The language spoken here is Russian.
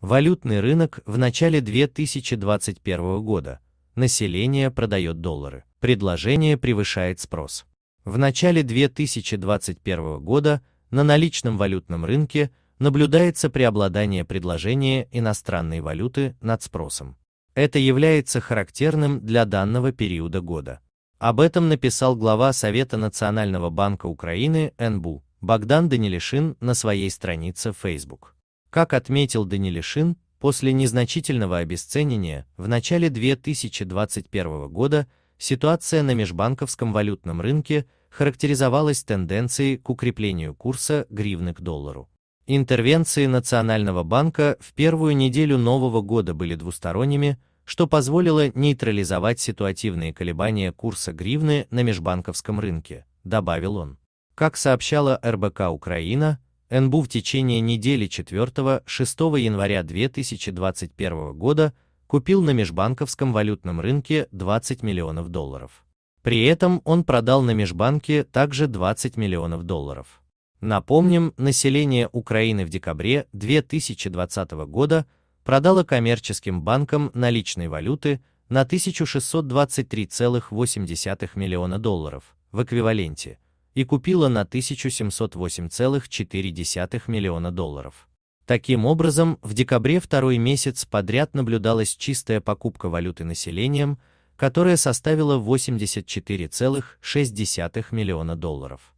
Валютный рынок в начале 2021 года. Население продает доллары. Предложение превышает спрос. В начале 2021 года на наличном валютном рынке наблюдается преобладание предложения иностранной валюты над спросом. Это является характерным для данного периода года. Об этом написал глава Совета Национального банка Украины НБУ Богдан Данилишин на своей странице Facebook. Как отметил Данилишин, после незначительного обесценения в начале 2021 года ситуация на межбанковском валютном рынке характеризовалась тенденцией к укреплению курса гривны к доллару. Интервенции Национального банка в первую неделю нового года были двусторонними, что позволило нейтрализовать ситуативные колебания курса гривны на межбанковском рынке, добавил он. Как сообщала РБК Украина, НБУ в течение недели 4-6 января 2021 года купил на межбанковском валютном рынке 20 миллионов долларов. При этом он продал на межбанке также 20 миллионов долларов. Напомним, население Украины в декабре 2020 года продало коммерческим банкам наличной валюты на 1623,8 миллиона долларов в эквиваленте – и купила на 1708,4 миллиона долларов. Таким образом, в декабре второй месяц подряд наблюдалась чистая покупка валюты населением, которая составила 84,6 миллиона долларов.